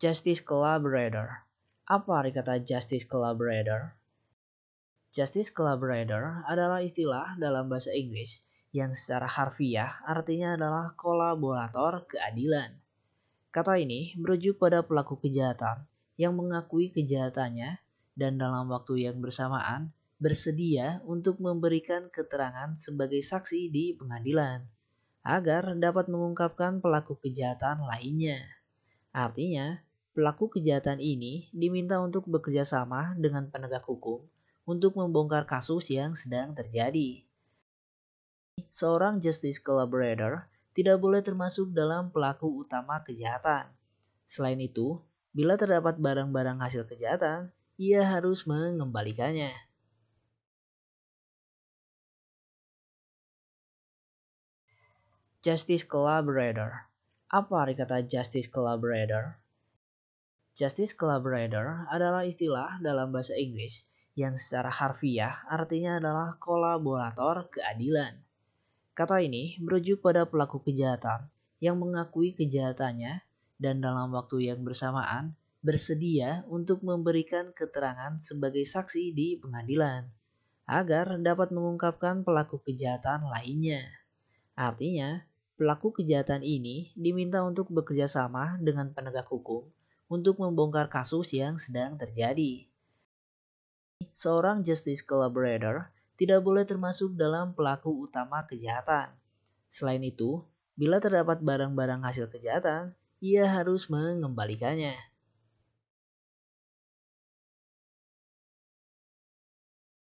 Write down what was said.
Justice Collaborator. Apa arti kata Justice Collaborator? Justice Collaborator adalah istilah dalam bahasa Inggris yang secara harfiah artinya adalah kolaborator keadilan. Kata ini merujuk pada pelaku kejahatan yang mengakui kejahatannya dan dalam waktu yang bersamaan bersedia untuk memberikan keterangan sebagai saksi di pengadilan agar dapat mengungkapkan pelaku kejahatan lainnya. Artinya, Pelaku kejahatan ini diminta untuk bekerja sama dengan penegak hukum untuk membongkar kasus yang sedang terjadi. Seorang justice collaborator tidak boleh termasuk dalam pelaku utama kejahatan. Selain itu, bila terdapat barang-barang hasil kejahatan, ia harus mengembalikannya. Justice Collaborator Apa kata Justice Collaborator? Justice collaborator adalah istilah dalam bahasa Inggris yang secara harfiah artinya adalah kolaborator keadilan. Kata ini merujuk pada pelaku kejahatan yang mengakui kejahatannya dan dalam waktu yang bersamaan bersedia untuk memberikan keterangan sebagai saksi di pengadilan agar dapat mengungkapkan pelaku kejahatan lainnya. Artinya, pelaku kejahatan ini diminta untuk bekerjasama dengan penegak hukum untuk membongkar kasus yang sedang terjadi. Seorang justice collaborator tidak boleh termasuk dalam pelaku utama kejahatan. Selain itu, bila terdapat barang-barang hasil kejahatan, ia harus mengembalikannya.